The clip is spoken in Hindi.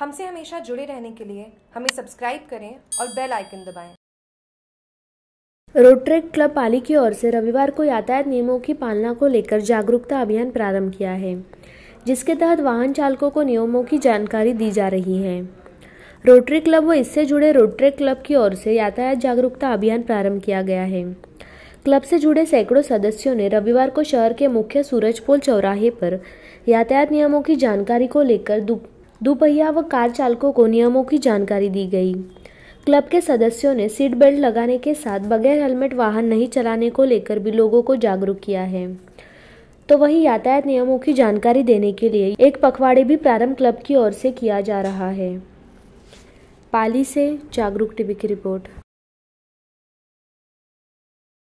हमसे हमेशा जुड़े रहने के लिए हमें सब्सक्राइब करें और बेल आइकन दबाएं। रोट्रेक क्लब पाली की ओर से रविवार को यातायात नियमों की पालना को लेकर जागरूकता अभियान प्रारंभ किया है जिसके तहत वाहन चालकों को नियमों की जानकारी दी जा रही है रोटरी क्लब व इससे जुड़े रोटरी क्लब की ओर से यातायात जागरूकता अभियान प्रारंभ किया गया है क्लब से जुड़े सैकड़ों सदस्यों ने रविवार को शहर के मुख्य सूरजपोल चौराहे पर यातायात नियमों की जानकारी को लेकर दुपहिया व कार चालकों को नियमों की जानकारी दी गई क्लब के सदस्यों ने सीट बेल्ट लगाने के साथ बगैर हेलमेट वाहन नहीं चलाने को लेकर भी लोगों को जागरूक किया है तो वही यातायात नियमों की जानकारी देने के लिए एक पखवाड़े भी प्रारंभ क्लब की ओर से किया जा रहा है पाली से जागरूक टीवी की रिपोर्ट